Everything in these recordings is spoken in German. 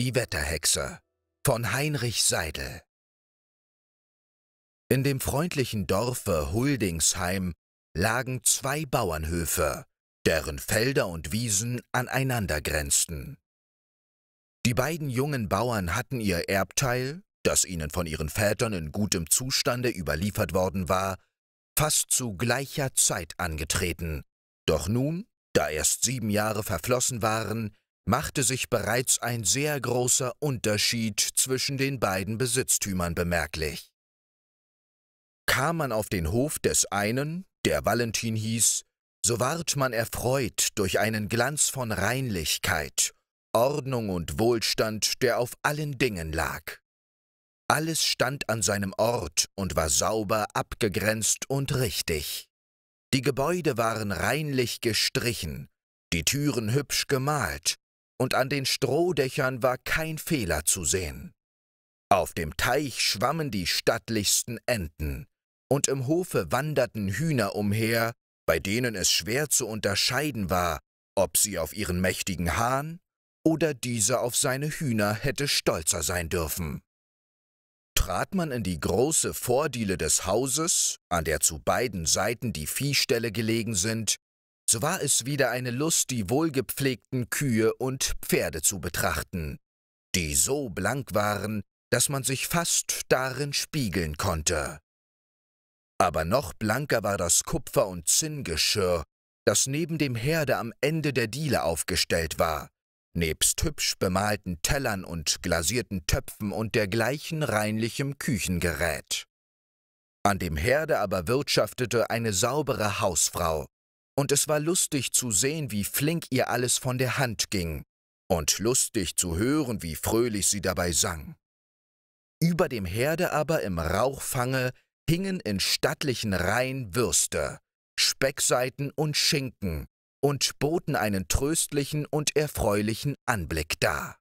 Die Wetterhexe von Heinrich Seidel In dem freundlichen Dorfe Huldingsheim lagen zwei Bauernhöfe, deren Felder und Wiesen aneinander grenzten. Die beiden jungen Bauern hatten ihr Erbteil, das ihnen von ihren Vätern in gutem Zustande überliefert worden war, fast zu gleicher Zeit angetreten, doch nun, da erst sieben Jahre verflossen waren, machte sich bereits ein sehr großer Unterschied zwischen den beiden Besitztümern bemerklich. Kam man auf den Hof des einen, der Valentin hieß, so ward man erfreut durch einen Glanz von Reinlichkeit, Ordnung und Wohlstand, der auf allen Dingen lag. Alles stand an seinem Ort und war sauber, abgegrenzt und richtig. Die Gebäude waren reinlich gestrichen, die Türen hübsch gemalt, und an den Strohdächern war kein Fehler zu sehen. Auf dem Teich schwammen die stattlichsten Enten, und im Hofe wanderten Hühner umher, bei denen es schwer zu unterscheiden war, ob sie auf ihren mächtigen Hahn oder dieser auf seine Hühner hätte stolzer sein dürfen. Trat man in die große Vordiele des Hauses, an der zu beiden Seiten die Viehställe gelegen sind, so war es wieder eine Lust, die wohlgepflegten Kühe und Pferde zu betrachten, die so blank waren, dass man sich fast darin spiegeln konnte. Aber noch blanker war das Kupfer- und Zinngeschirr, das neben dem Herde am Ende der Diele aufgestellt war, nebst hübsch bemalten Tellern und glasierten Töpfen und dergleichen reinlichem Küchengerät. An dem Herde aber wirtschaftete eine saubere Hausfrau, und es war lustig zu sehen, wie flink ihr alles von der Hand ging, und lustig zu hören, wie fröhlich sie dabei sang. Über dem Herde aber im Rauchfange hingen in stattlichen Reihen Würste, Speckseiten und Schinken und boten einen tröstlichen und erfreulichen Anblick dar.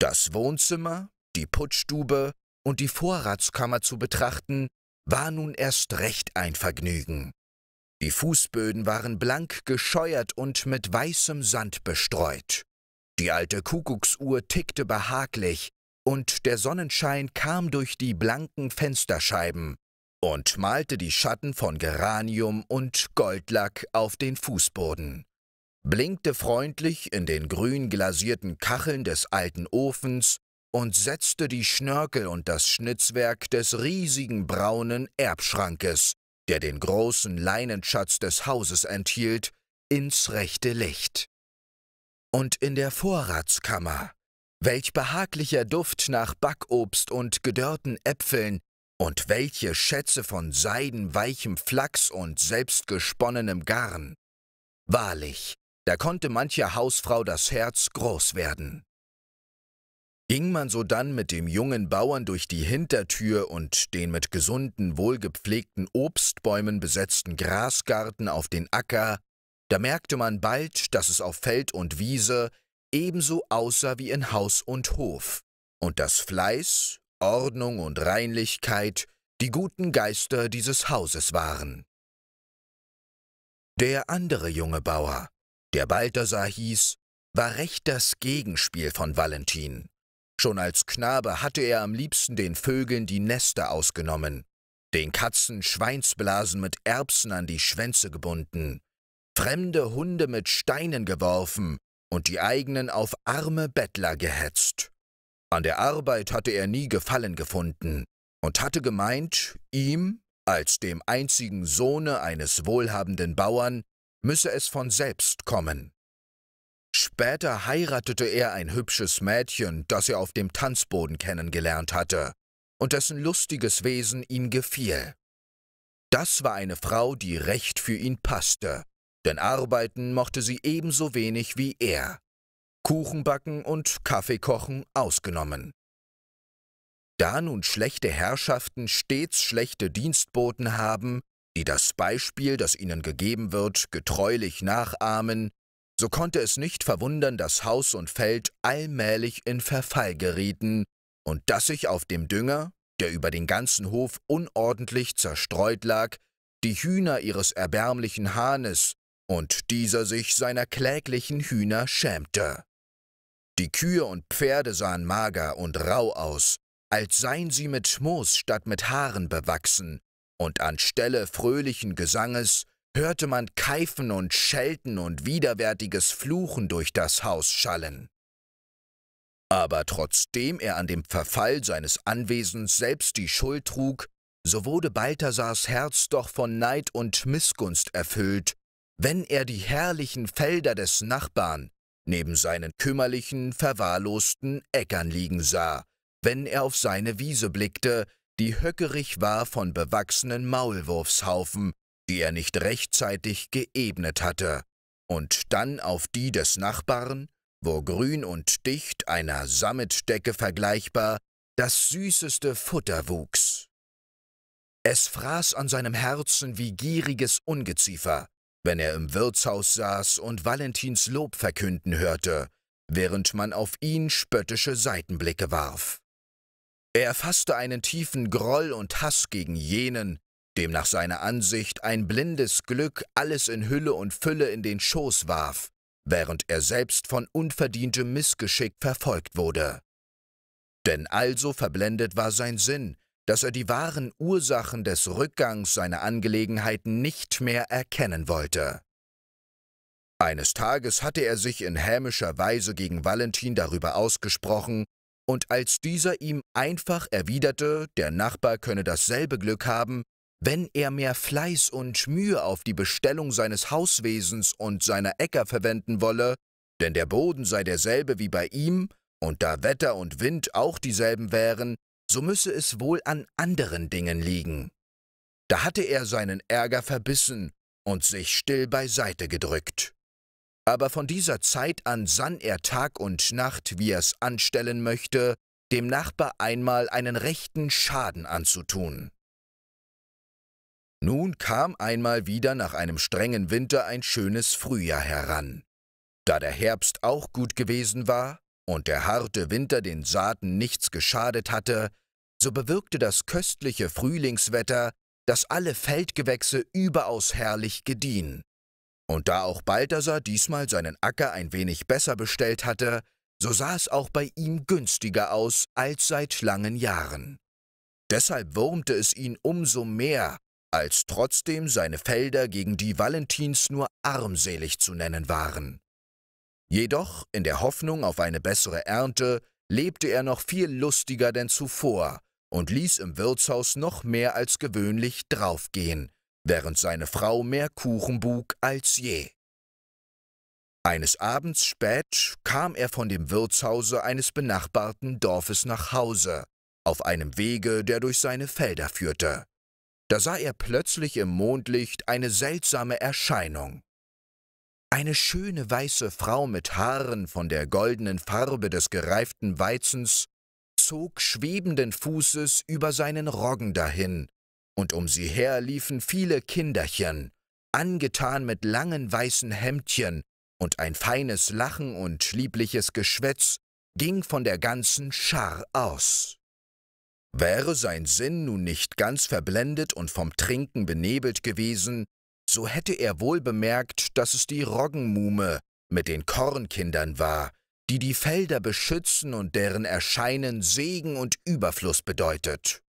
Das Wohnzimmer, die Putzstube und die Vorratskammer zu betrachten, war nun erst recht ein Vergnügen. Die Fußböden waren blank gescheuert und mit weißem Sand bestreut. Die alte Kuckucksuhr tickte behaglich, und der Sonnenschein kam durch die blanken Fensterscheiben und malte die Schatten von Geranium und Goldlack auf den Fußboden, blinkte freundlich in den grün glasierten Kacheln des alten Ofens und setzte die Schnörkel und das Schnitzwerk des riesigen braunen Erbschrankes, der den großen Leinenschatz des Hauses enthielt, ins rechte Licht. Und in der Vorratskammer, welch behaglicher Duft nach Backobst und gedörrten Äpfeln, und welche Schätze von seidenweichem Flachs und selbstgesponnenem Garn. Wahrlich, da konnte mancher Hausfrau das Herz groß werden. Ging man sodann mit dem jungen Bauern durch die Hintertür und den mit gesunden, wohlgepflegten Obstbäumen besetzten Grasgarten auf den Acker, da merkte man bald, dass es auf Feld und Wiese ebenso aussah wie in Haus und Hof, und dass Fleiß, Ordnung und Reinlichkeit die guten Geister dieses Hauses waren. Der andere junge Bauer, der Balthasar hieß, war recht das Gegenspiel von Valentin. Schon als Knabe hatte er am liebsten den Vögeln die Nester ausgenommen, den Katzen Schweinsblasen mit Erbsen an die Schwänze gebunden, fremde Hunde mit Steinen geworfen und die eigenen auf arme Bettler gehetzt. An der Arbeit hatte er nie Gefallen gefunden und hatte gemeint, ihm, als dem einzigen Sohne eines wohlhabenden Bauern, müsse es von selbst kommen. Später heiratete er ein hübsches Mädchen, das er auf dem Tanzboden kennengelernt hatte und dessen lustiges Wesen ihm gefiel. Das war eine Frau, die recht für ihn passte, denn arbeiten mochte sie ebenso wenig wie er. Kuchenbacken und Kaffeekochen ausgenommen. Da nun schlechte Herrschaften stets schlechte Dienstboten haben, die das Beispiel, das ihnen gegeben wird, getreulich nachahmen, so konnte es nicht verwundern, dass Haus und Feld allmählich in Verfall gerieten und dass sich auf dem Dünger, der über den ganzen Hof unordentlich zerstreut lag, die Hühner ihres erbärmlichen Hahnes und dieser sich seiner kläglichen Hühner schämte. Die Kühe und Pferde sahen mager und rau aus, als seien sie mit Moos statt mit Haaren bewachsen, und anstelle fröhlichen Gesanges hörte man Keifen und Schelten und widerwärtiges Fluchen durch das Haus schallen. Aber trotzdem er an dem Verfall seines Anwesens selbst die Schuld trug, so wurde Balthasars Herz doch von Neid und Missgunst erfüllt, wenn er die herrlichen Felder des Nachbarn neben seinen kümmerlichen, verwahrlosten Äckern liegen sah, wenn er auf seine Wiese blickte, die höckerig war von bewachsenen Maulwurfshaufen, die er nicht rechtzeitig geebnet hatte, und dann auf die des Nachbarn, wo grün und dicht einer Sammetdecke vergleichbar das süßeste Futter wuchs. Es fraß an seinem Herzen wie gieriges Ungeziefer, wenn er im Wirtshaus saß und Valentins Lob verkünden hörte, während man auf ihn spöttische Seitenblicke warf. Er fasste einen tiefen Groll und Hass gegen jenen, dem nach seiner Ansicht ein blindes Glück alles in Hülle und Fülle in den Schoß warf, während er selbst von unverdientem Missgeschick verfolgt wurde. Denn also verblendet war sein Sinn, dass er die wahren Ursachen des Rückgangs seiner Angelegenheiten nicht mehr erkennen wollte. Eines Tages hatte er sich in hämischer Weise gegen Valentin darüber ausgesprochen, und als dieser ihm einfach erwiderte, der Nachbar könne dasselbe Glück haben, wenn er mehr Fleiß und Mühe auf die Bestellung seines Hauswesens und seiner Äcker verwenden wolle, denn der Boden sei derselbe wie bei ihm, und da Wetter und Wind auch dieselben wären, so müsse es wohl an anderen Dingen liegen. Da hatte er seinen Ärger verbissen und sich still beiseite gedrückt. Aber von dieser Zeit an sann er Tag und Nacht, wie er es anstellen möchte, dem Nachbar einmal einen rechten Schaden anzutun. Nun kam einmal wieder nach einem strengen Winter ein schönes Frühjahr heran. Da der Herbst auch gut gewesen war und der harte Winter den Saaten nichts geschadet hatte, so bewirkte das köstliche Frühlingswetter, dass alle Feldgewächse überaus herrlich gediehen. Und da auch Balthasar diesmal seinen Acker ein wenig besser bestellt hatte, so sah es auch bei ihm günstiger aus als seit langen Jahren. Deshalb wurmte es ihn umso mehr, als trotzdem seine Felder gegen die Valentins nur armselig zu nennen waren. Jedoch, in der Hoffnung auf eine bessere Ernte, lebte er noch viel lustiger denn zuvor und ließ im Wirtshaus noch mehr als gewöhnlich draufgehen, während seine Frau mehr Kuchen buk als je. Eines Abends spät kam er von dem Wirtshause eines benachbarten Dorfes nach Hause, auf einem Wege, der durch seine Felder führte. Da sah er plötzlich im Mondlicht eine seltsame Erscheinung. Eine schöne weiße Frau mit Haaren von der goldenen Farbe des gereiften Weizens zog schwebenden Fußes über seinen Roggen dahin, und um sie her liefen viele Kinderchen, angetan mit langen weißen Hemdchen, und ein feines Lachen und liebliches Geschwätz ging von der ganzen Schar aus. Wäre sein Sinn nun nicht ganz verblendet und vom Trinken benebelt gewesen, so hätte er wohl bemerkt, dass es die Roggenmuhme mit den Kornkindern war, die die Felder beschützen und deren Erscheinen Segen und Überfluss bedeutet.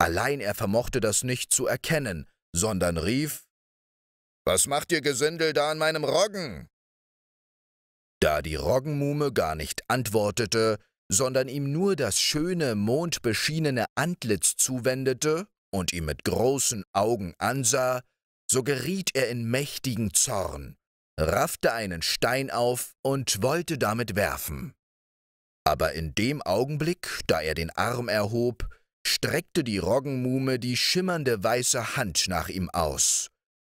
Allein er vermochte das nicht zu erkennen, sondern rief, »Was macht ihr Gesindel da an meinem Roggen?« Da die Roggenmuhme gar nicht antwortete, sondern ihm nur das schöne, mondbeschienene Antlitz zuwendete und ihn mit großen Augen ansah, so geriet er in mächtigen Zorn, raffte einen Stein auf und wollte damit werfen. Aber in dem Augenblick, da er den Arm erhob, streckte die Roggenmuhme die schimmernde weiße Hand nach ihm aus.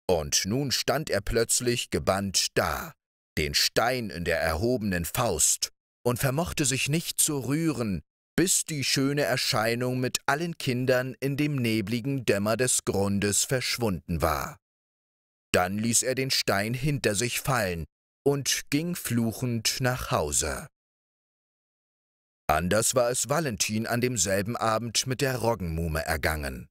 Und nun stand er plötzlich gebannt da, den Stein in der erhobenen Faust, und vermochte sich nicht zu rühren, bis die schöne Erscheinung mit allen Kindern in dem nebligen Dämmer des Grundes verschwunden war. Dann ließ er den Stein hinter sich fallen und ging fluchend nach Hause. Anders war es Valentin an demselben Abend mit der Roggenmuhme ergangen.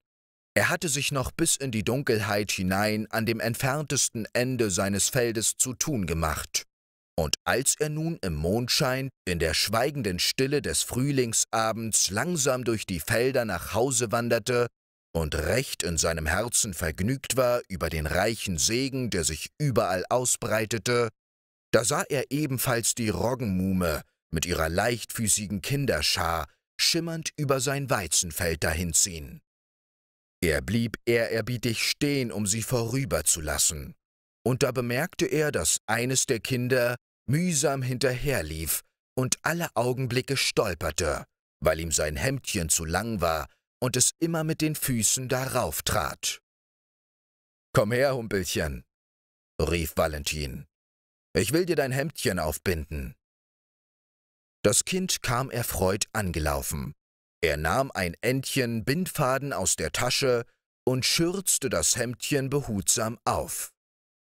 Er hatte sich noch bis in die Dunkelheit hinein an dem entferntesten Ende seines Feldes zu tun gemacht und als er nun im Mondschein, in der schweigenden Stille des Frühlingsabends langsam durch die Felder nach Hause wanderte und recht in seinem Herzen vergnügt war über den reichen Segen, der sich überall ausbreitete, da sah er ebenfalls die Roggenmuhme mit ihrer leichtfüßigen Kinderschar schimmernd über sein Weizenfeld dahinziehen. Er blieb ehrerbietig stehen, um sie vorüberzulassen, und da bemerkte er, dass eines der Kinder mühsam hinterherlief und alle Augenblicke stolperte, weil ihm sein Hemdchen zu lang war und es immer mit den Füßen darauf trat. Komm her, Humpelchen, rief Valentin. Ich will dir dein Hemdchen aufbinden. Das Kind kam erfreut angelaufen. Er nahm ein Endchen Bindfaden aus der Tasche und schürzte das Hemdchen behutsam auf.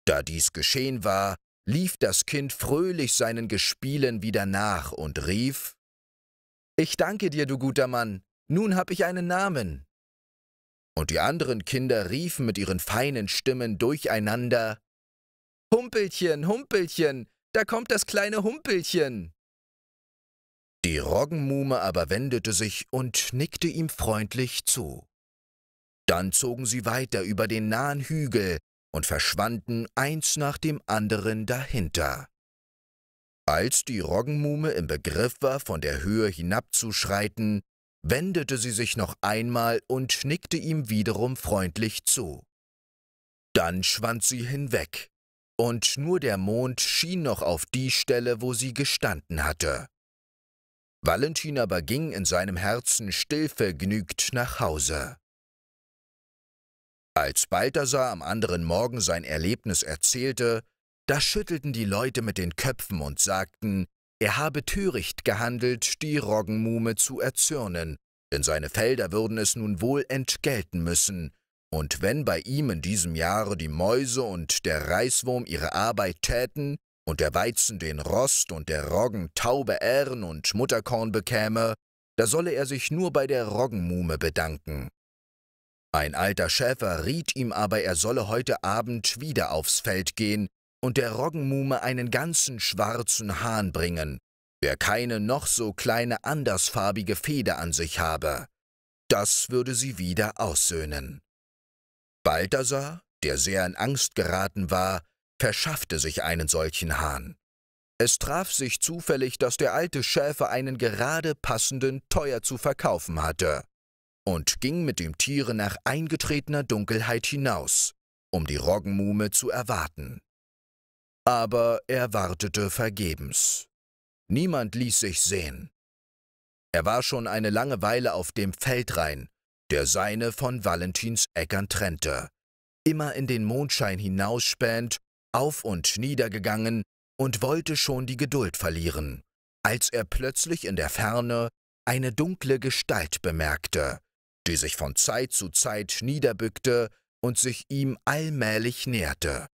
Da dies geschehen war, lief das Kind fröhlich seinen Gespielen wieder nach und rief, »Ich danke dir, du guter Mann, nun hab ich einen Namen.« Und die anderen Kinder riefen mit ihren feinen Stimmen durcheinander, »Humpelchen, Humpelchen, da kommt das kleine Humpelchen!« Die Roggenmuhme aber wendete sich und nickte ihm freundlich zu. Dann zogen sie weiter über den nahen Hügel, und verschwanden eins nach dem anderen dahinter. Als die Roggenmuhme im Begriff war, von der Höhe hinabzuschreiten, wendete sie sich noch einmal und nickte ihm wiederum freundlich zu. Dann schwand sie hinweg, und nur der Mond schien noch auf die Stelle, wo sie gestanden hatte. Valentin aber ging in seinem Herzen stillvergnügt nach Hause. Als Balthasar am anderen Morgen sein Erlebnis erzählte, da schüttelten die Leute mit den Köpfen und sagten, er habe töricht gehandelt, die Roggenmuhme zu erzürnen, denn seine Felder würden es nun wohl entgelten müssen, und wenn bei ihm in diesem Jahre die Mäuse und der Reiswurm ihre Arbeit täten und der Weizen den Rost und der Roggen taube Ähren und Mutterkorn bekäme, da solle er sich nur bei der Roggenmuhme bedanken. Ein alter Schäfer riet ihm aber, er solle heute Abend wieder aufs Feld gehen und der Roggenmuhme einen ganzen schwarzen Hahn bringen, der keine noch so kleine andersfarbige Feder an sich habe. Das würde sie wieder aussöhnen. Balthasar, der sehr in Angst geraten war, verschaffte sich einen solchen Hahn. Es traf sich zufällig, dass der alte Schäfer einen gerade passenden teuer zu verkaufen hatte und ging mit dem Tiere nach eingetretener Dunkelheit hinaus, um die Roggenmuhme zu erwarten. Aber er wartete vergebens. Niemand ließ sich sehen. Er war schon eine lange Weile auf dem Feldrein, der seine von Valentins Äckern trennte, immer in den Mondschein hinausspähend, auf und niedergegangen und wollte schon die Geduld verlieren, als er plötzlich in der Ferne eine dunkle Gestalt bemerkte, die sich von Zeit zu Zeit niederbückte und sich ihm allmählich näherte.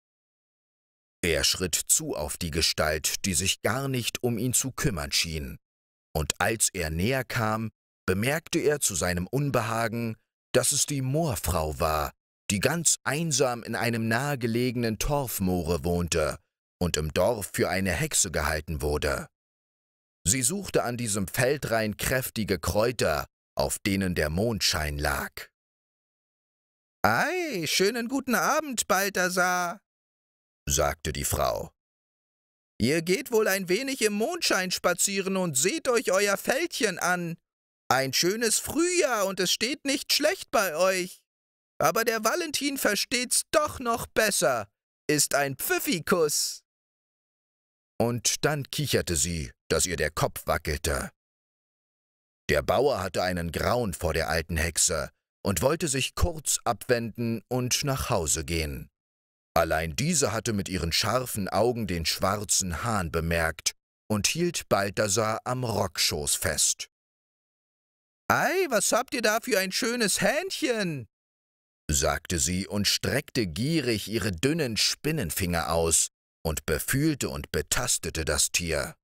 Er schritt zu auf die Gestalt, die sich gar nicht um ihn zu kümmern schien, und als er näher kam, bemerkte er zu seinem Unbehagen, dass es die Moorfrau war, die ganz einsam in einem nahegelegenen Torfmoore wohnte und im Dorf für eine Hexe gehalten wurde. Sie suchte an diesem Feldrain kräftige Kräuter, auf denen der Mondschein lag. Ei, schönen guten Abend, Balthasar, sagte die Frau. Ihr geht wohl ein wenig im Mondschein spazieren und seht euch euer Fältchen an. Ein schönes Frühjahr und es steht nicht schlecht bei euch. Aber der Valentin versteht's doch noch besser, ist ein Pfiffikus. Und dann kicherte sie, dass ihr der Kopf wackelte. Der Bauer hatte einen Grauen vor der alten Hexe und wollte sich kurz abwenden und nach Hause gehen. Allein diese hatte mit ihren scharfen Augen den schwarzen Hahn bemerkt und hielt Balthasar am Rockschoß fest. »Ei, was habt ihr da für ein schönes Hähnchen?« sagte sie und streckte gierig ihre dünnen Spinnenfinger aus und befühlte und betastete das Tier.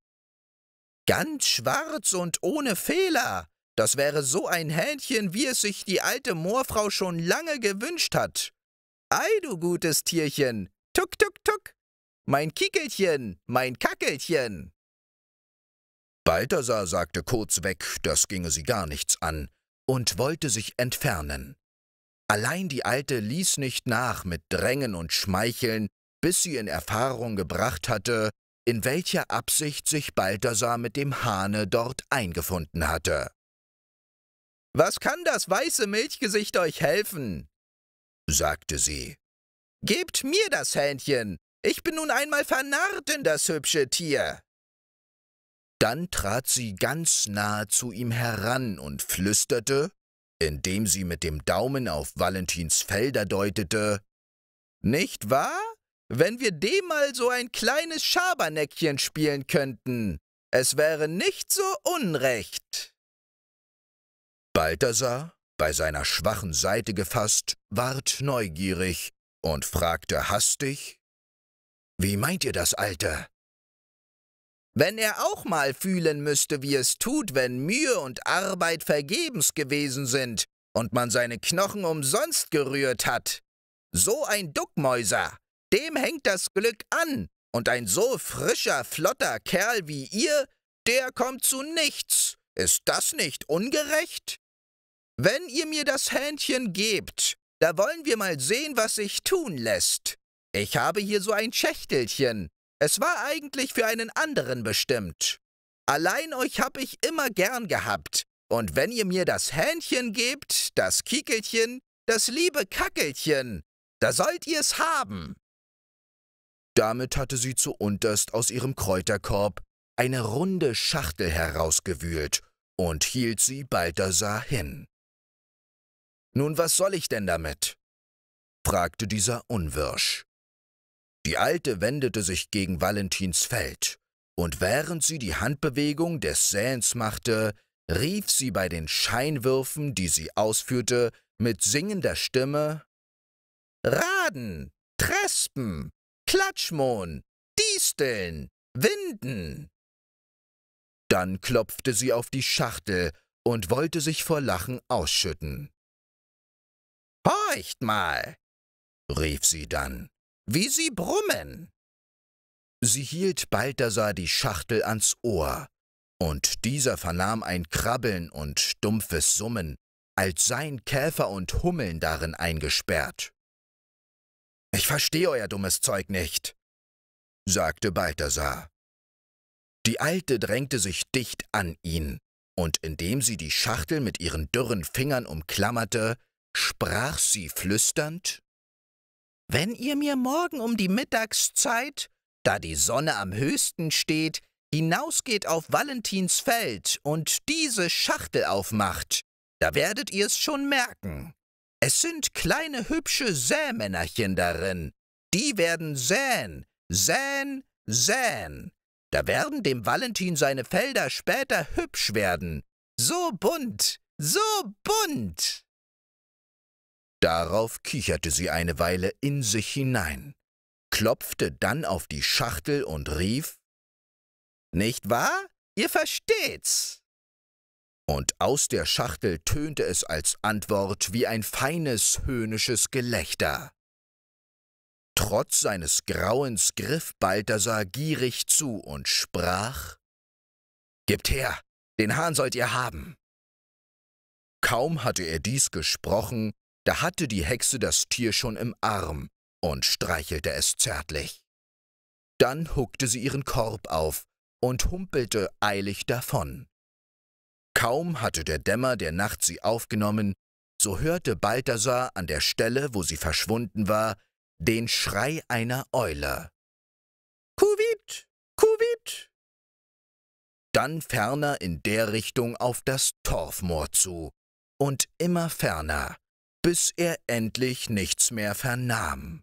Ganz schwarz und ohne Fehler. Das wäre so ein Hähnchen, wie es sich die alte Moorfrau schon lange gewünscht hat. Ei, du gutes Tierchen. Tuck, tuck, tuck. Mein Kickelchen, mein Kackelchen. Balthasar sagte kurz weg, das ginge sie gar nichts an, und wollte sich entfernen. Allein die Alte ließ nicht nach mit Drängen und Schmeicheln, bis sie in Erfahrung gebracht hatte, in welcher Absicht sich Balthasar mit dem Hahne dort eingefunden hatte. Was kann das weiße Milchgesicht euch helfen? sagte sie. Gebt mir das Hähnchen, ich bin nun einmal vernarrt in das hübsche Tier. Dann trat sie ganz nahe zu ihm heran und flüsterte, indem sie mit dem Daumen auf Valentins Felder deutete, Nicht wahr? wenn wir dem mal so ein kleines Schabernäckchen spielen könnten. Es wäre nicht so unrecht. Balthasar, bei seiner schwachen Seite gefasst, ward neugierig und fragte hastig, »Wie meint ihr das, Alter?« »Wenn er auch mal fühlen müsste, wie es tut, wenn Mühe und Arbeit vergebens gewesen sind und man seine Knochen umsonst gerührt hat. So ein Duckmäuser!« dem hängt das Glück an. Und ein so frischer, flotter Kerl wie ihr, der kommt zu nichts. Ist das nicht ungerecht? Wenn ihr mir das Hähnchen gebt, da wollen wir mal sehen, was sich tun lässt. Ich habe hier so ein Schächtelchen. Es war eigentlich für einen anderen bestimmt. Allein euch hab ich immer gern gehabt. Und wenn ihr mir das Hähnchen gebt, das Kiekelchen, das liebe Kackelchen, da sollt ihr's haben. Damit hatte sie zuunterst aus ihrem Kräuterkorb eine runde Schachtel herausgewühlt und hielt sie Balthasar hin. Nun, was soll ich denn damit? fragte dieser unwirsch. Die Alte wendete sich gegen Valentins Feld, und während sie die Handbewegung des Säens machte, rief sie bei den Scheinwürfen, die sie ausführte, mit singender Stimme Raden, Trespen, Klatschmohn, Disteln, Winden. Dann klopfte sie auf die Schachtel und wollte sich vor Lachen ausschütten. Horcht mal, rief sie dann, wie sie brummen. Sie hielt Balthasar die Schachtel ans Ohr, und dieser vernahm ein Krabbeln und dumpfes Summen, als seien Käfer und Hummeln darin eingesperrt. Ich verstehe euer dummes Zeug nicht, sagte Balthasar. Die Alte drängte sich dicht an ihn, und indem sie die Schachtel mit ihren dürren Fingern umklammerte, sprach sie flüsternd Wenn ihr mir morgen um die Mittagszeit, da die Sonne am höchsten steht, hinausgeht auf Valentins Feld und diese Schachtel aufmacht, da werdet ihr es schon merken. Es sind kleine hübsche Sämännerchen darin. Die werden säen, säen, säen. Da werden dem Valentin seine Felder später hübsch werden. So bunt, so bunt. Darauf kicherte sie eine Weile in sich hinein, klopfte dann auf die Schachtel und rief Nicht wahr? Ihr versteht's und aus der Schachtel tönte es als Antwort wie ein feines, höhnisches Gelächter. Trotz seines Grauens griff Balthasar gierig zu und sprach Gebt her, den Hahn sollt ihr haben. Kaum hatte er dies gesprochen, da hatte die Hexe das Tier schon im Arm und streichelte es zärtlich. Dann huckte sie ihren Korb auf und humpelte eilig davon. Kaum hatte der Dämmer der Nacht sie aufgenommen, so hörte Balthasar an der Stelle, wo sie verschwunden war, den Schrei einer Eule. Kuvit, Kuvit! Dann ferner in der Richtung auf das Torfmoor zu und immer ferner, bis er endlich nichts mehr vernahm.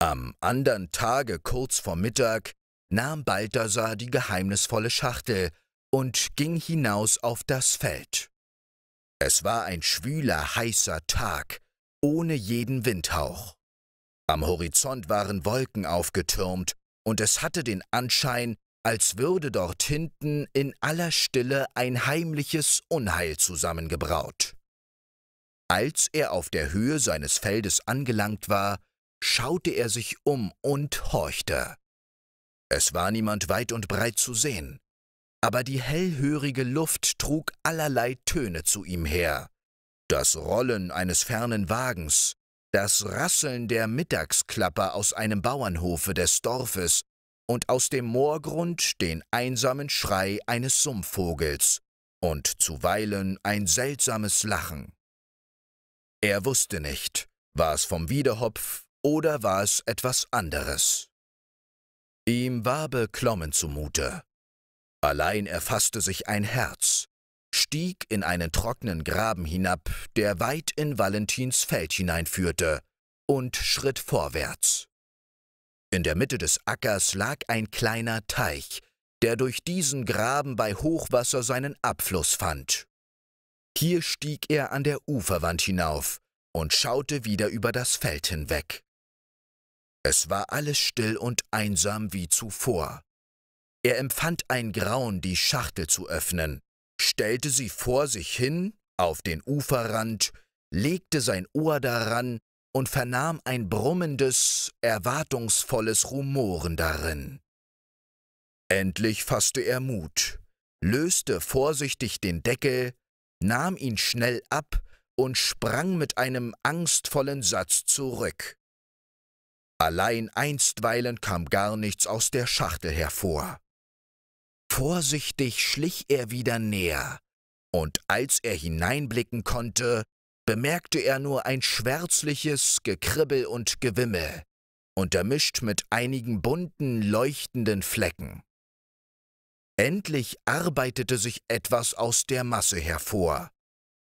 Am andern Tage kurz vor Mittag nahm Balthasar die geheimnisvolle Schachtel und ging hinaus auf das Feld. Es war ein schwüler, heißer Tag, ohne jeden Windhauch. Am Horizont waren Wolken aufgetürmt, und es hatte den Anschein, als würde dort hinten in aller Stille ein heimliches Unheil zusammengebraut. Als er auf der Höhe seines Feldes angelangt war, schaute er sich um und horchte. Es war niemand weit und breit zu sehen, aber die hellhörige Luft trug allerlei Töne zu ihm her. Das Rollen eines fernen Wagens, das Rasseln der Mittagsklapper aus einem Bauernhofe des Dorfes und aus dem Moorgrund den einsamen Schrei eines Sumpfvogels und zuweilen ein seltsames Lachen. Er wusste nicht, war es vom Wiederhopf oder war es etwas anderes. Ihm war beklommen zumute. Allein erfasste sich ein Herz, stieg in einen trockenen Graben hinab, der weit in Valentins Feld hineinführte, und schritt vorwärts. In der Mitte des Ackers lag ein kleiner Teich, der durch diesen Graben bei Hochwasser seinen Abfluss fand. Hier stieg er an der Uferwand hinauf und schaute wieder über das Feld hinweg. Es war alles still und einsam wie zuvor. Er empfand ein Grauen, die Schachtel zu öffnen, stellte sie vor sich hin, auf den Uferrand, legte sein Ohr daran und vernahm ein brummendes, erwartungsvolles Rumoren darin. Endlich fasste er Mut, löste vorsichtig den Deckel, nahm ihn schnell ab und sprang mit einem angstvollen Satz zurück. Allein einstweilen kam gar nichts aus der Schachtel hervor. Vorsichtig schlich er wieder näher, und als er hineinblicken konnte, bemerkte er nur ein schwärzliches Gekribbel und Gewimmel, untermischt mit einigen bunten, leuchtenden Flecken. Endlich arbeitete sich etwas aus der Masse hervor,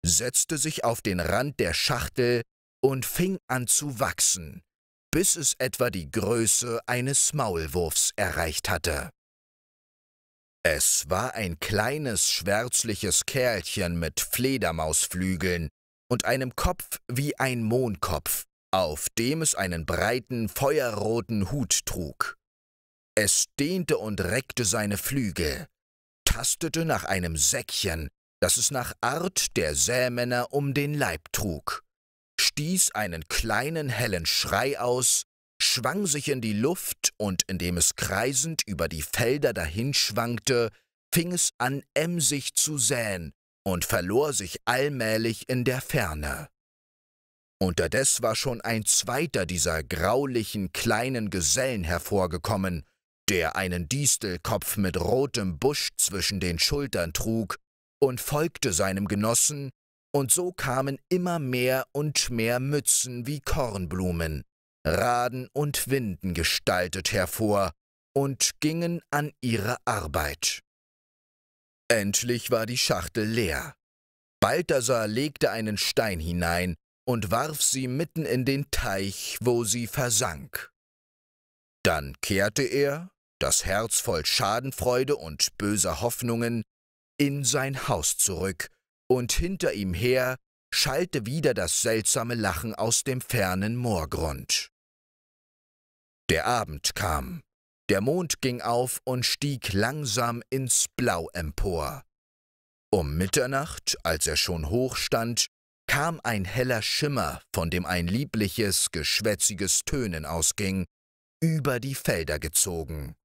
setzte sich auf den Rand der Schachtel und fing an zu wachsen, bis es etwa die Größe eines Maulwurfs erreicht hatte. Es war ein kleines schwärzliches Kerlchen mit Fledermausflügeln und einem Kopf wie ein Mohnkopf, auf dem es einen breiten, feuerroten Hut trug. Es dehnte und reckte seine Flügel, tastete nach einem Säckchen, das es nach Art der Sämänner um den Leib trug stieß einen kleinen hellen Schrei aus, schwang sich in die Luft und indem es kreisend über die Felder dahinschwankte, fing es an, emsig zu säen und verlor sich allmählich in der Ferne. Unterdes war schon ein zweiter dieser graulichen kleinen Gesellen hervorgekommen, der einen Distelkopf mit rotem Busch zwischen den Schultern trug, und folgte seinem Genossen, und so kamen immer mehr und mehr Mützen wie Kornblumen, Raden und Winden gestaltet hervor und gingen an ihre Arbeit. Endlich war die Schachtel leer. Balthasar legte einen Stein hinein und warf sie mitten in den Teich, wo sie versank. Dann kehrte er, das Herz voll Schadenfreude und böser Hoffnungen, in sein Haus zurück und hinter ihm her schallte wieder das seltsame Lachen aus dem fernen Moorgrund. Der Abend kam, der Mond ging auf und stieg langsam ins Blau empor. Um Mitternacht, als er schon hoch stand, kam ein heller Schimmer, von dem ein liebliches, geschwätziges Tönen ausging, über die Felder gezogen.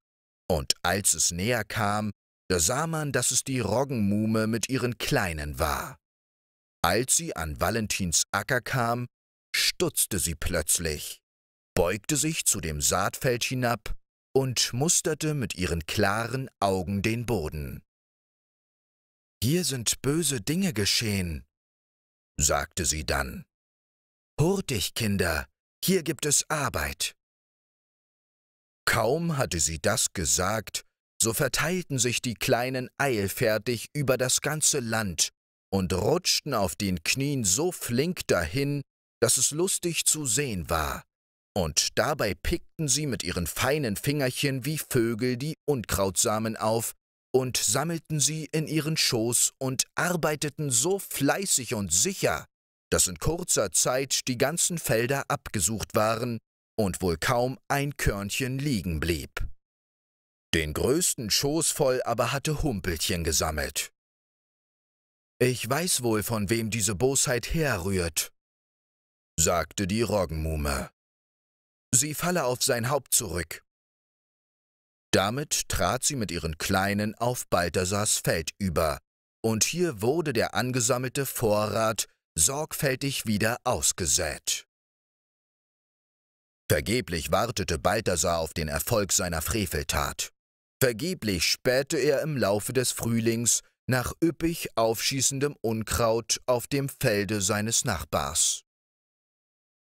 Und als es näher kam, da sah man, dass es die Roggenmuhme mit ihren Kleinen war. Als sie an Valentins Acker kam, stutzte sie plötzlich, beugte sich zu dem Saatfeld hinab und musterte mit ihren klaren Augen den Boden. Hier sind böse Dinge geschehen, sagte sie dann. Hurtig, Kinder, hier gibt es Arbeit. Kaum hatte sie das gesagt, so verteilten sich die Kleinen eilfertig über das ganze Land und rutschten auf den Knien so flink dahin, dass es lustig zu sehen war, und dabei pickten sie mit ihren feinen Fingerchen wie Vögel die Unkrautsamen auf und sammelten sie in ihren Schoß und arbeiteten so fleißig und sicher, dass in kurzer Zeit die ganzen Felder abgesucht waren und wohl kaum ein Körnchen liegen blieb. Den größten Schoß voll aber hatte Humpelchen gesammelt. Ich weiß wohl, von wem diese Bosheit herrührt, sagte die Roggenmuhme. Sie falle auf sein Haupt zurück. Damit trat sie mit ihren Kleinen auf Balthasars Feld über, und hier wurde der angesammelte Vorrat sorgfältig wieder ausgesät. Vergeblich wartete Balthasar auf den Erfolg seiner Freveltat. Vergeblich spähte er im Laufe des Frühlings nach üppig aufschießendem Unkraut auf dem Felde seines Nachbars.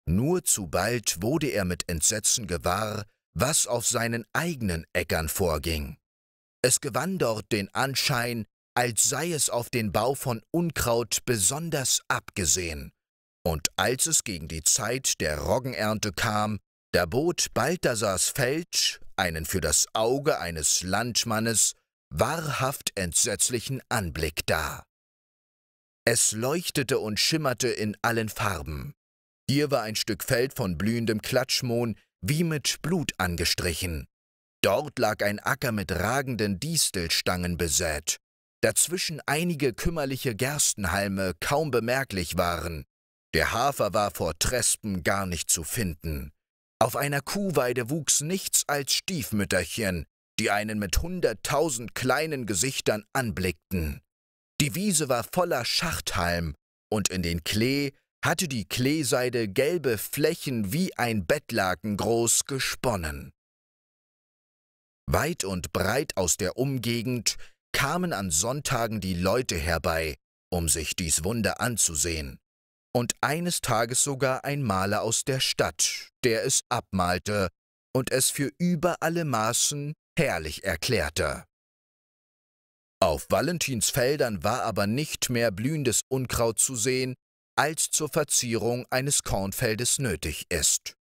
Nur zu bald wurde er mit Entsetzen gewahr, was auf seinen eigenen Äckern vorging. Es gewann dort den Anschein, als sei es auf den Bau von Unkraut besonders abgesehen, und als es gegen die Zeit der Roggenernte kam, da bot Balthasars Feld einen für das Auge eines Landmannes wahrhaft entsetzlichen Anblick dar. Es leuchtete und schimmerte in allen Farben. Hier war ein Stück Feld von blühendem Klatschmohn wie mit Blut angestrichen. Dort lag ein Acker mit ragenden Distelstangen besät, dazwischen einige kümmerliche Gerstenhalme kaum bemerklich waren. Der Hafer war vor Trespen gar nicht zu finden. Auf einer Kuhweide wuchs nichts als Stiefmütterchen, die einen mit hunderttausend kleinen Gesichtern anblickten. Die Wiese war voller Schachthalm, und in den Klee hatte die Kleeseide gelbe Flächen wie ein Bettlaken groß gesponnen. Weit und breit aus der Umgegend kamen an Sonntagen die Leute herbei, um sich dies Wunder anzusehen und eines Tages sogar ein Maler aus der Stadt, der es abmalte und es für über alle Maßen herrlich erklärte. Auf Valentins Feldern war aber nicht mehr blühendes Unkraut zu sehen, als zur Verzierung eines Kornfeldes nötig ist.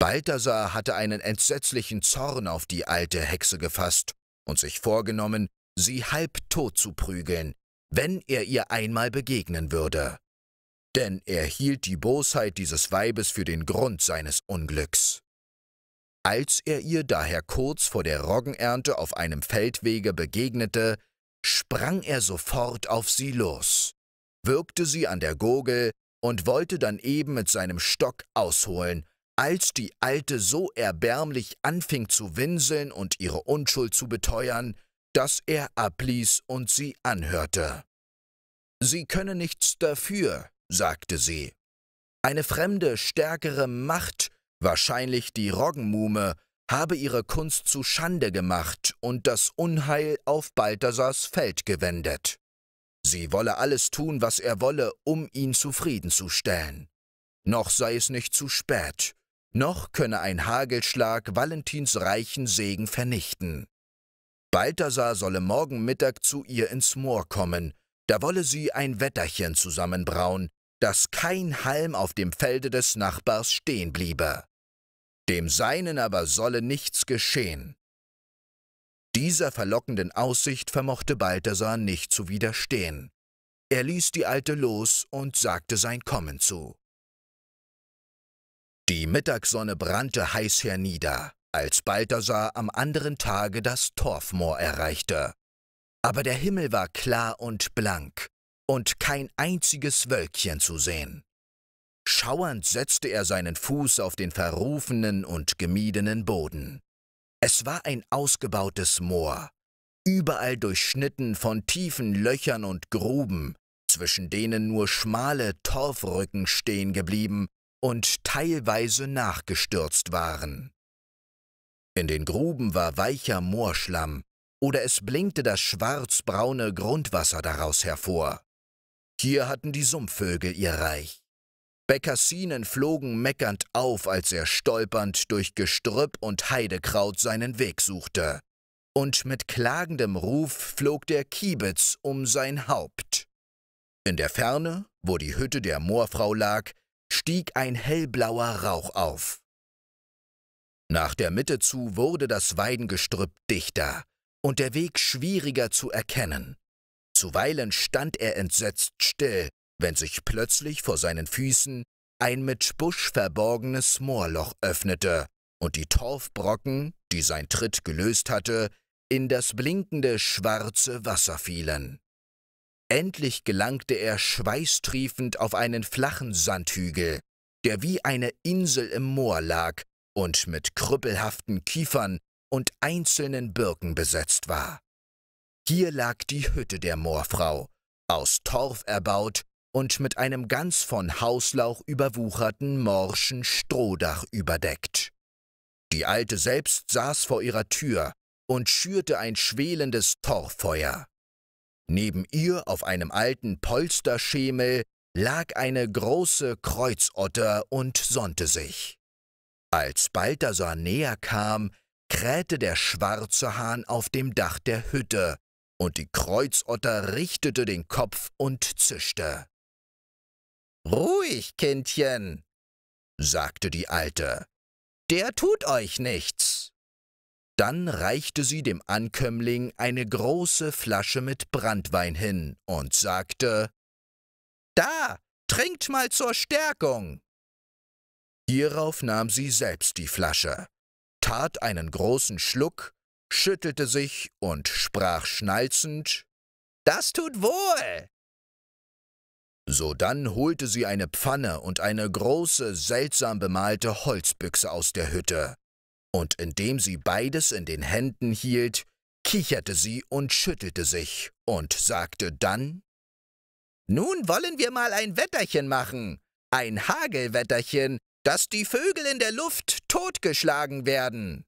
Balthasar hatte einen entsetzlichen Zorn auf die alte Hexe gefasst und sich vorgenommen, sie halb tot zu prügeln, wenn er ihr einmal begegnen würde denn er hielt die Bosheit dieses Weibes für den Grund seines Unglücks. Als er ihr daher kurz vor der Roggenernte auf einem Feldwege begegnete, sprang er sofort auf sie los, würgte sie an der Gurgel und wollte dann eben mit seinem Stock ausholen, als die Alte so erbärmlich anfing zu winseln und ihre Unschuld zu beteuern, dass er abließ und sie anhörte. Sie könne nichts dafür, sagte sie. Eine fremde, stärkere Macht, wahrscheinlich die Roggenmume, habe ihre Kunst zu Schande gemacht und das Unheil auf Balthasars Feld gewendet. Sie wolle alles tun, was er wolle, um ihn zufriedenzustellen. Noch sei es nicht zu spät, noch könne ein Hagelschlag Valentins reichen Segen vernichten. Balthasar solle morgen Mittag zu ihr ins Moor kommen, da wolle sie ein Wetterchen zusammenbrauen, dass kein Halm auf dem Felde des Nachbars stehen bliebe. Dem Seinen aber solle nichts geschehen. Dieser verlockenden Aussicht vermochte Balthasar nicht zu widerstehen. Er ließ die Alte los und sagte sein Kommen zu. Die Mittagssonne brannte heiß hernieder, als Balthasar am anderen Tage das Torfmoor erreichte. Aber der Himmel war klar und blank, und kein einziges Wölkchen zu sehen. Schauernd setzte er seinen Fuß auf den verrufenen und gemiedenen Boden. Es war ein ausgebautes Moor, überall durchschnitten von tiefen Löchern und Gruben, zwischen denen nur schmale Torfrücken stehen geblieben und teilweise nachgestürzt waren. In den Gruben war weicher Moorschlamm, oder es blinkte das schwarzbraune Grundwasser daraus hervor. Hier hatten die Sumpfvögel ihr Reich. Bekassinen flogen meckernd auf, als er stolpernd durch Gestrüpp und Heidekraut seinen Weg suchte. Und mit klagendem Ruf flog der Kiebitz um sein Haupt. In der Ferne, wo die Hütte der Moorfrau lag, stieg ein hellblauer Rauch auf. Nach der Mitte zu wurde das Weidengestrüpp dichter und der Weg schwieriger zu erkennen. Zuweilen stand er entsetzt still, wenn sich plötzlich vor seinen Füßen ein mit Busch verborgenes Moorloch öffnete und die Torfbrocken, die sein Tritt gelöst hatte, in das blinkende schwarze Wasser fielen. Endlich gelangte er schweißtriefend auf einen flachen Sandhügel, der wie eine Insel im Moor lag und mit krüppelhaften Kiefern und einzelnen Birken besetzt war. Hier lag die Hütte der Moorfrau, aus Torf erbaut und mit einem ganz von Hauslauch überwucherten morschen Strohdach überdeckt. Die Alte selbst saß vor ihrer Tür und schürte ein schwelendes Torffeuer. Neben ihr auf einem alten Polsterschemel lag eine große Kreuzotter und sonnte sich. Als Balthasar näher kam, krähte der schwarze Hahn auf dem Dach der Hütte, und die Kreuzotter richtete den Kopf und zischte. Ruhig, Kindchen, sagte die Alte, der tut euch nichts. Dann reichte sie dem Ankömmling eine große Flasche mit Branntwein hin und sagte Da, trinkt mal zur Stärkung. Hierauf nahm sie selbst die Flasche, tat einen großen Schluck schüttelte sich und sprach schnalzend Das tut wohl. Sodann holte sie eine Pfanne und eine große, seltsam bemalte Holzbüchse aus der Hütte, und indem sie beides in den Händen hielt, kicherte sie und schüttelte sich und sagte dann Nun wollen wir mal ein Wetterchen machen, ein Hagelwetterchen, dass die Vögel in der Luft totgeschlagen werden.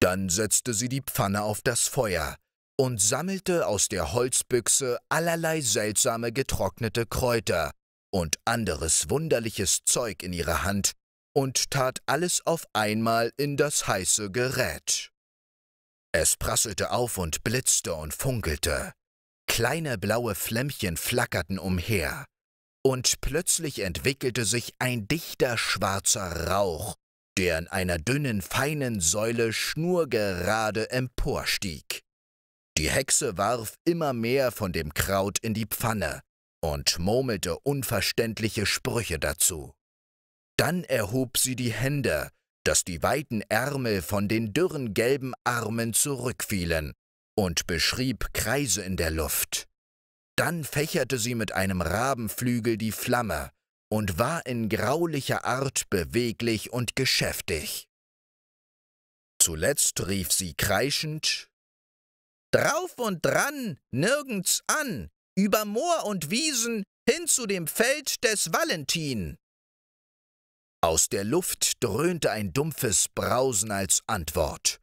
Dann setzte sie die Pfanne auf das Feuer und sammelte aus der Holzbüchse allerlei seltsame getrocknete Kräuter und anderes wunderliches Zeug in ihre Hand und tat alles auf einmal in das heiße Gerät. Es prasselte auf und blitzte und funkelte. Kleine blaue Flämmchen flackerten umher, und plötzlich entwickelte sich ein dichter schwarzer Rauch der in einer dünnen, feinen Säule schnurgerade emporstieg. Die Hexe warf immer mehr von dem Kraut in die Pfanne und murmelte unverständliche Sprüche dazu. Dann erhob sie die Hände, dass die weiten Ärmel von den dürren gelben Armen zurückfielen, und beschrieb Kreise in der Luft. Dann fächerte sie mit einem Rabenflügel die Flamme, und war in graulicher Art beweglich und geschäftig. Zuletzt rief sie kreischend Drauf und dran, nirgends an, über Moor und Wiesen, hin zu dem Feld des Valentin. Aus der Luft dröhnte ein dumpfes Brausen als Antwort.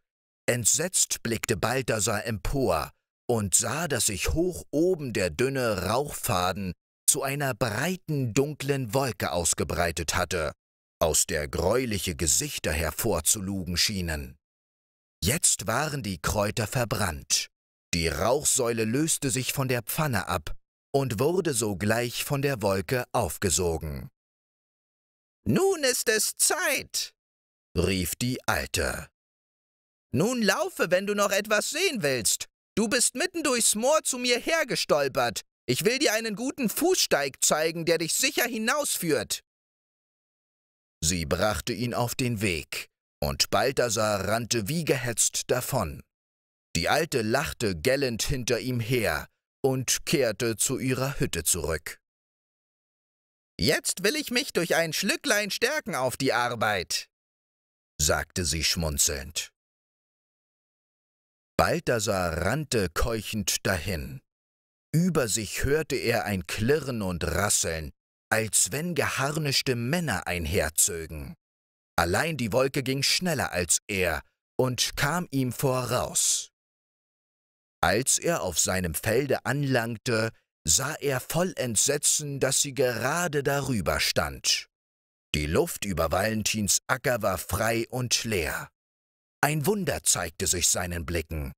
Entsetzt blickte Balthasar empor und sah, dass sich hoch oben der dünne Rauchfaden zu einer breiten, dunklen Wolke ausgebreitet hatte, aus der gräuliche Gesichter hervorzulugen schienen. Jetzt waren die Kräuter verbrannt. Die Rauchsäule löste sich von der Pfanne ab und wurde sogleich von der Wolke aufgesogen. Nun ist es Zeit, rief die Alte. Nun laufe, wenn du noch etwas sehen willst. Du bist mitten durchs Moor zu mir hergestolpert ich will dir einen guten Fußsteig zeigen, der dich sicher hinausführt. Sie brachte ihn auf den Weg, und Balthasar rannte wie gehetzt davon. Die Alte lachte gellend hinter ihm her und kehrte zu ihrer Hütte zurück. Jetzt will ich mich durch ein Schlücklein stärken auf die Arbeit, sagte sie schmunzelnd. Balthasar rannte keuchend dahin. Über sich hörte er ein Klirren und Rasseln, als wenn geharnischte Männer einherzögen. Allein die Wolke ging schneller als er und kam ihm voraus. Als er auf seinem Felde anlangte, sah er voll Entsetzen, dass sie gerade darüber stand. Die Luft über Valentins Acker war frei und leer. Ein Wunder zeigte sich seinen Blicken.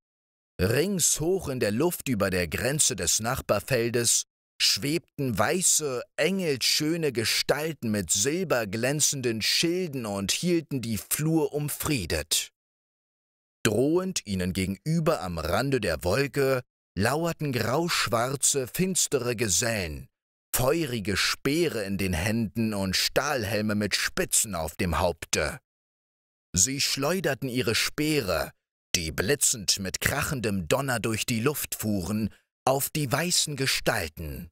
Rings hoch in der Luft über der Grenze des Nachbarfeldes schwebten weiße, engelschöne Gestalten mit silberglänzenden Schilden und hielten die Flur umfriedet. Drohend ihnen gegenüber am Rande der Wolke lauerten grauschwarze, finstere Gesellen, feurige Speere in den Händen und Stahlhelme mit Spitzen auf dem Haupte. Sie schleuderten ihre Speere, die blitzend mit krachendem Donner durch die Luft fuhren, auf die weißen Gestalten.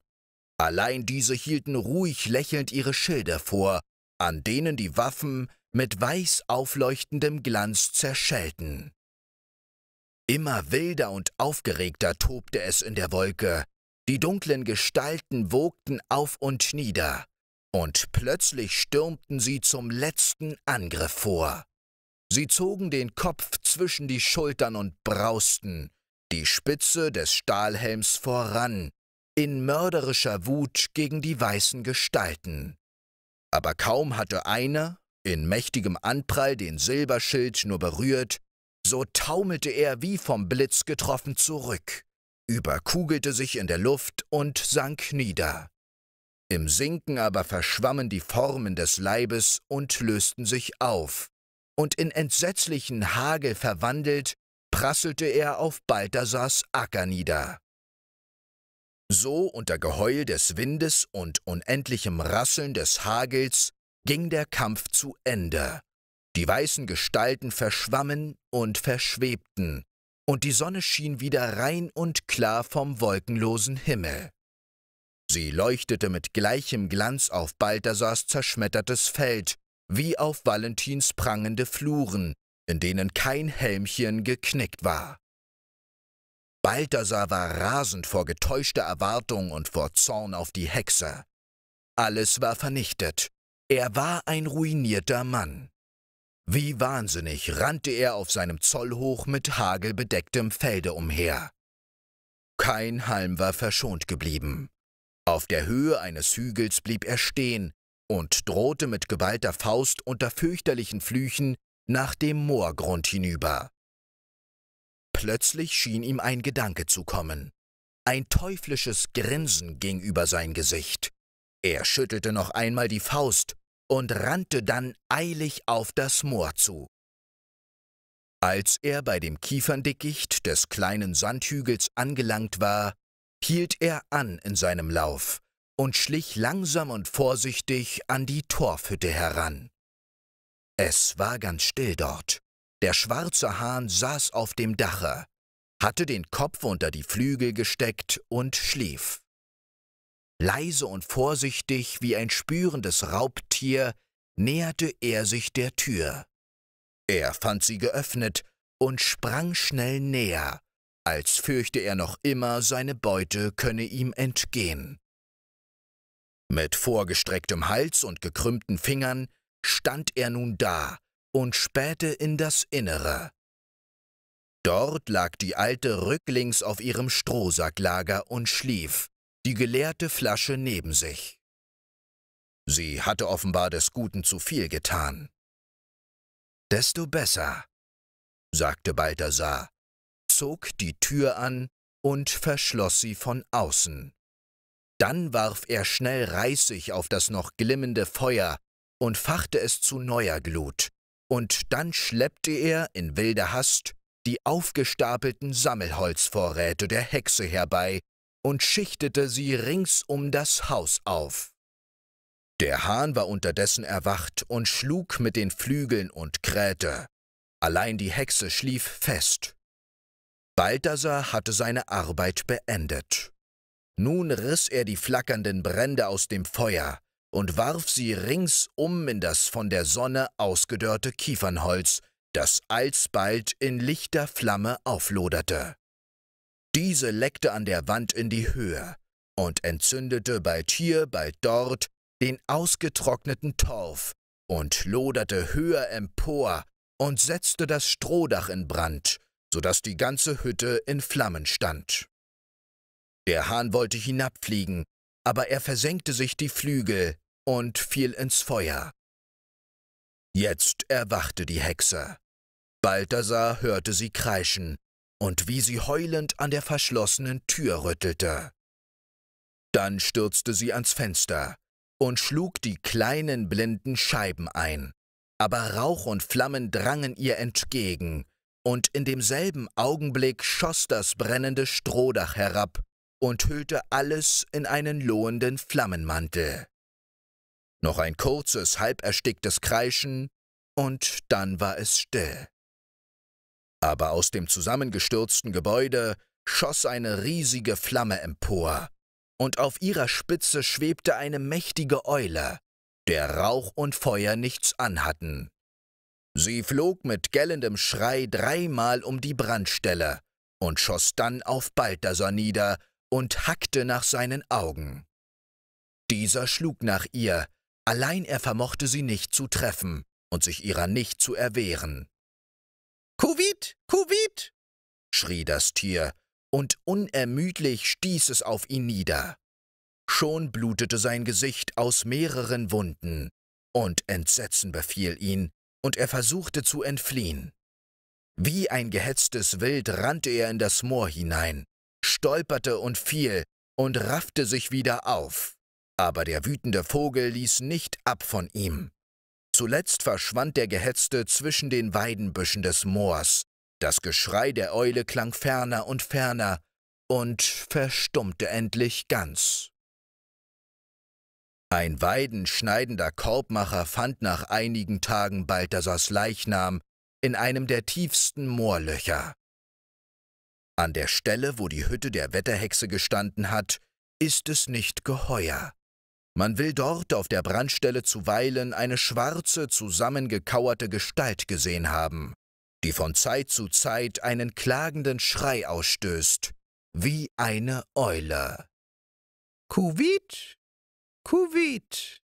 Allein diese hielten ruhig lächelnd ihre Schilder vor, an denen die Waffen mit weiß aufleuchtendem Glanz zerschellten. Immer wilder und aufgeregter tobte es in der Wolke, die dunklen Gestalten wogten auf und nieder, und plötzlich stürmten sie zum letzten Angriff vor. Sie zogen den Kopf zwischen die Schultern und brausten, die Spitze des Stahlhelms voran, in mörderischer Wut gegen die weißen Gestalten. Aber kaum hatte einer, in mächtigem Anprall, den Silberschild nur berührt, so taumelte er wie vom Blitz getroffen zurück, überkugelte sich in der Luft und sank nieder. Im Sinken aber verschwammen die Formen des Leibes und lösten sich auf, und in entsetzlichen Hagel verwandelt, prasselte er auf Balthasars Acker nieder. So unter Geheul des Windes und unendlichem Rasseln des Hagels ging der Kampf zu Ende. Die weißen Gestalten verschwammen und verschwebten, und die Sonne schien wieder rein und klar vom wolkenlosen Himmel. Sie leuchtete mit gleichem Glanz auf Balthasars zerschmettertes Feld, wie auf Valentins prangende Fluren, in denen kein Helmchen geknickt war. Balthasar war rasend vor getäuschter Erwartung und vor Zorn auf die Hexe. Alles war vernichtet. Er war ein ruinierter Mann. Wie wahnsinnig rannte er auf seinem Zollhoch hoch mit hagelbedecktem Felde umher. Kein Halm war verschont geblieben. Auf der Höhe eines Hügels blieb er stehen, und drohte mit geballter Faust unter fürchterlichen Flüchen nach dem Moorgrund hinüber. Plötzlich schien ihm ein Gedanke zu kommen. Ein teuflisches Grinsen ging über sein Gesicht. Er schüttelte noch einmal die Faust und rannte dann eilig auf das Moor zu. Als er bei dem Kieferndickicht des kleinen Sandhügels angelangt war, hielt er an in seinem Lauf, und schlich langsam und vorsichtig an die Torfhütte heran. Es war ganz still dort. Der schwarze Hahn saß auf dem Dache, hatte den Kopf unter die Flügel gesteckt und schlief. Leise und vorsichtig wie ein spürendes Raubtier näherte er sich der Tür. Er fand sie geöffnet und sprang schnell näher, als fürchte er noch immer, seine Beute könne ihm entgehen. Mit vorgestrecktem Hals und gekrümmten Fingern stand er nun da und spähte in das Innere. Dort lag die Alte rücklings auf ihrem Strohsacklager und schlief, die geleerte Flasche neben sich. Sie hatte offenbar des Guten zu viel getan. Desto besser, sagte Balthasar, zog die Tür an und verschloss sie von außen. Dann warf er schnell Reisig auf das noch glimmende Feuer und fachte es zu neuer Glut, und dann schleppte er in wilder Hast die aufgestapelten Sammelholzvorräte der Hexe herbei und schichtete sie rings um das Haus auf. Der Hahn war unterdessen erwacht und schlug mit den Flügeln und krähte. Allein die Hexe schlief fest. Balthasar hatte seine Arbeit beendet. Nun riss er die flackernden Brände aus dem Feuer und warf sie ringsum in das von der Sonne ausgedörrte Kiefernholz, das alsbald in lichter Flamme aufloderte. Diese leckte an der Wand in die Höhe und entzündete bald hier, bald dort den ausgetrockneten Torf und loderte höher empor und setzte das Strohdach in Brand, so daß die ganze Hütte in Flammen stand. Der Hahn wollte hinabfliegen, aber er versenkte sich die Flügel und fiel ins Feuer. Jetzt erwachte die Hexe. Balthasar hörte sie kreischen und wie sie heulend an der verschlossenen Tür rüttelte. Dann stürzte sie ans Fenster und schlug die kleinen blinden Scheiben ein, aber Rauch und Flammen drangen ihr entgegen, und in demselben Augenblick schoss das brennende Strohdach herab und hüllte alles in einen lohenden Flammenmantel. Noch ein kurzes, halb Kreischen, und dann war es still. Aber aus dem zusammengestürzten Gebäude schoss eine riesige Flamme empor, und auf ihrer Spitze schwebte eine mächtige Eule, der Rauch und Feuer nichts anhatten. Sie flog mit gellendem Schrei dreimal um die Brandstelle und schoss dann auf Balthasar nieder, und hackte nach seinen Augen. Dieser schlug nach ihr, allein er vermochte sie nicht zu treffen und sich ihrer nicht zu erwehren. Kuvit, Kuvit! schrie das Tier, und unermüdlich stieß es auf ihn nieder. Schon blutete sein Gesicht aus mehreren Wunden, und Entsetzen befiel ihn, und er versuchte zu entfliehen. Wie ein gehetztes Wild rannte er in das Moor hinein, stolperte und fiel und raffte sich wieder auf. Aber der wütende Vogel ließ nicht ab von ihm. Zuletzt verschwand der Gehetzte zwischen den Weidenbüschen des Moors. Das Geschrei der Eule klang ferner und ferner und verstummte endlich ganz. Ein weidenschneidender Korbmacher fand nach einigen Tagen Balthasars Leichnam in einem der tiefsten Moorlöcher. An der Stelle, wo die Hütte der Wetterhexe gestanden hat, ist es nicht geheuer. Man will dort auf der Brandstelle zuweilen eine schwarze, zusammengekauerte Gestalt gesehen haben, die von Zeit zu Zeit einen klagenden Schrei ausstößt, wie eine Eule. Kuvit, Kuvit,